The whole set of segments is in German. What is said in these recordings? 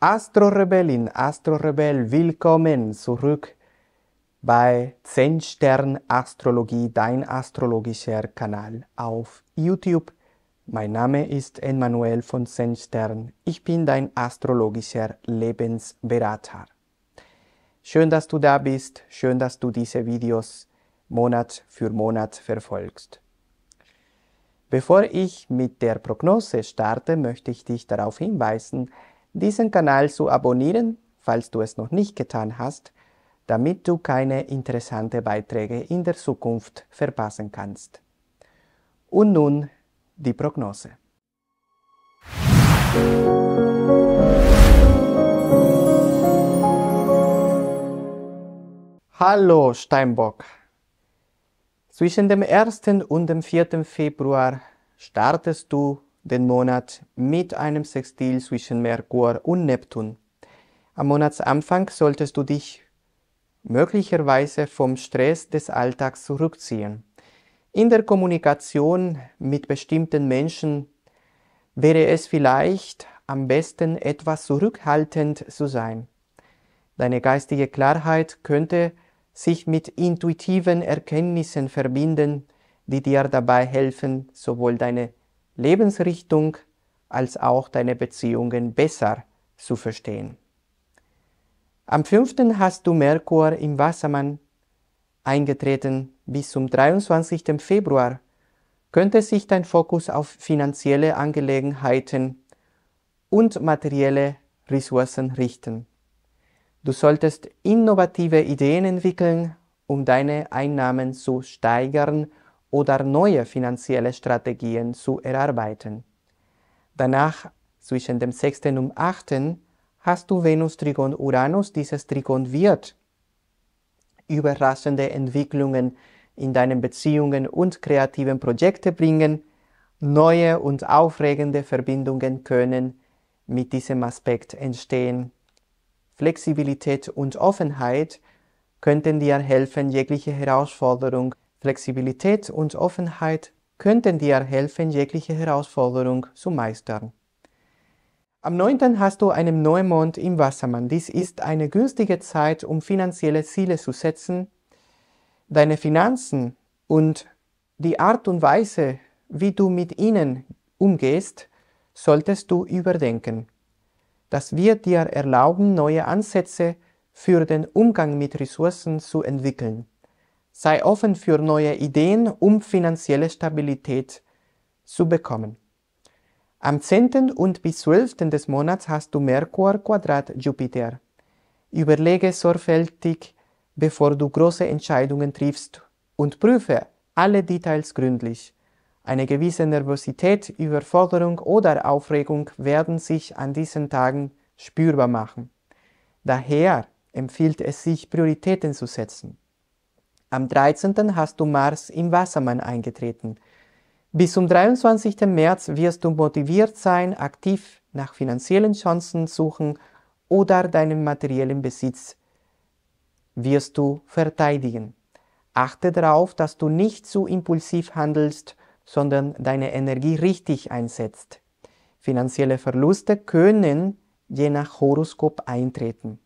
Astro-Rebellin, Astro-Rebell, willkommen zurück bei 10 Stern Astrologie, dein astrologischer Kanal auf YouTube. Mein Name ist Emmanuel von 10 Stern. Ich bin dein astrologischer Lebensberater. Schön, dass du da bist. Schön, dass du diese Videos Monat für Monat verfolgst. Bevor ich mit der Prognose starte, möchte ich dich darauf hinweisen, diesen Kanal zu abonnieren, falls du es noch nicht getan hast, damit du keine interessanten Beiträge in der Zukunft verpassen kannst. Und nun die Prognose. Hallo Steinbock! Zwischen dem 1. und dem 4. Februar startest du den Monat mit einem Sextil zwischen Merkur und Neptun. Am Monatsanfang solltest du dich möglicherweise vom Stress des Alltags zurückziehen. In der Kommunikation mit bestimmten Menschen wäre es vielleicht am besten etwas zurückhaltend zu sein. Deine geistige Klarheit könnte sich mit intuitiven Erkenntnissen verbinden, die dir dabei helfen, sowohl deine Lebensrichtung als auch deine Beziehungen besser zu verstehen. Am 5. hast du Merkur im Wassermann eingetreten. Bis zum 23. Februar könnte sich dein Fokus auf finanzielle Angelegenheiten und materielle Ressourcen richten. Du solltest innovative Ideen entwickeln, um deine Einnahmen zu steigern oder neue finanzielle Strategien zu erarbeiten. Danach, zwischen dem 6. und 8. hast du Venus Trigon Uranus. Dieses Trigon wird überraschende Entwicklungen in deinen Beziehungen und kreativen Projekte bringen. Neue und aufregende Verbindungen können mit diesem Aspekt entstehen. Flexibilität und Offenheit könnten dir helfen, jegliche Herausforderung Flexibilität und Offenheit könnten dir helfen, jegliche Herausforderung zu meistern. Am 9. hast du einen Neumond im Wassermann. Dies ist eine günstige Zeit, um finanzielle Ziele zu setzen. Deine Finanzen und die Art und Weise, wie du mit ihnen umgehst, solltest du überdenken. Das wird dir erlauben, neue Ansätze für den Umgang mit Ressourcen zu entwickeln sei offen für neue Ideen, um finanzielle Stabilität zu bekommen. Am 10. und bis 12. des Monats hast du Merkur Quadrat Jupiter. Überlege sorgfältig, bevor du große Entscheidungen triffst und prüfe alle Details gründlich. Eine gewisse Nervosität, Überforderung oder Aufregung werden sich an diesen Tagen spürbar machen. Daher empfiehlt es sich, Prioritäten zu setzen. Am 13. hast du Mars im Wassermann eingetreten. Bis zum 23. März wirst du motiviert sein, aktiv nach finanziellen Chancen suchen oder deinen materiellen Besitz wirst du verteidigen. Achte darauf, dass du nicht zu impulsiv handelst, sondern deine Energie richtig einsetzt. Finanzielle Verluste können je nach Horoskop eintreten.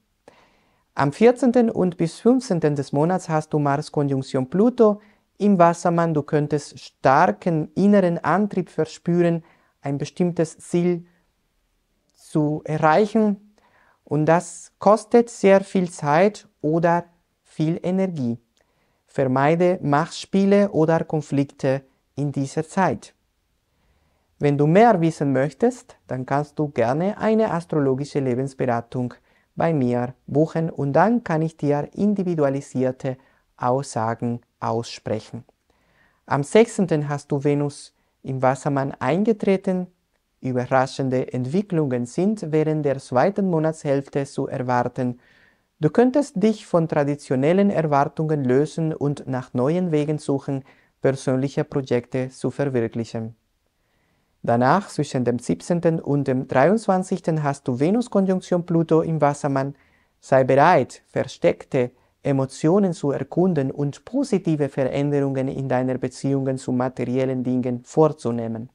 Am 14. und bis 15. des Monats hast du Mars-Konjunktion Pluto im Wassermann. Du könntest starken inneren Antrieb verspüren, ein bestimmtes Ziel zu erreichen. Und das kostet sehr viel Zeit oder viel Energie. Vermeide Machtspiele oder Konflikte in dieser Zeit. Wenn du mehr wissen möchtest, dann kannst du gerne eine astrologische Lebensberatung bei mir buchen und dann kann ich dir individualisierte Aussagen aussprechen. Am 6. hast du Venus im Wassermann eingetreten. Überraschende Entwicklungen sind während der zweiten Monatshälfte zu erwarten. Du könntest dich von traditionellen Erwartungen lösen und nach neuen Wegen suchen, persönliche Projekte zu verwirklichen. Danach zwischen dem 17. und dem 23. hast du Venus-Konjunktion Pluto im Wassermann. Sei bereit, versteckte Emotionen zu erkunden und positive Veränderungen in deiner Beziehungen zu materiellen Dingen vorzunehmen.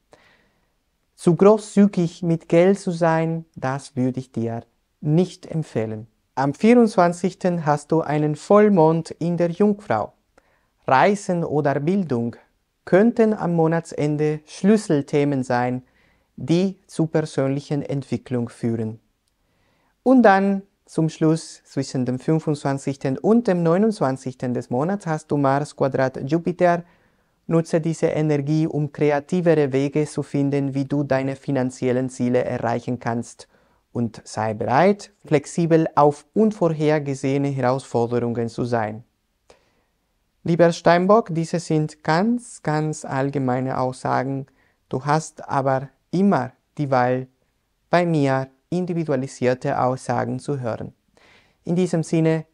Zu großzügig mit Geld zu sein, das würde ich dir nicht empfehlen. Am 24. hast du einen Vollmond in der Jungfrau. Reisen oder Bildung könnten am Monatsende Schlüsselthemen sein, die zu persönlichen Entwicklung führen. Und dann zum Schluss zwischen dem 25. und dem 29. des Monats hast du Mars Quadrat Jupiter. Nutze diese Energie, um kreativere Wege zu finden, wie du deine finanziellen Ziele erreichen kannst. Und sei bereit, flexibel auf unvorhergesehene Herausforderungen zu sein. Lieber Steinbock, diese sind ganz, ganz allgemeine Aussagen. Du hast aber immer die Wahl, bei mir individualisierte Aussagen zu hören. In diesem Sinne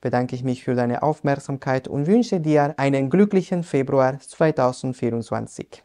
bedanke ich mich für deine Aufmerksamkeit und wünsche dir einen glücklichen Februar 2024.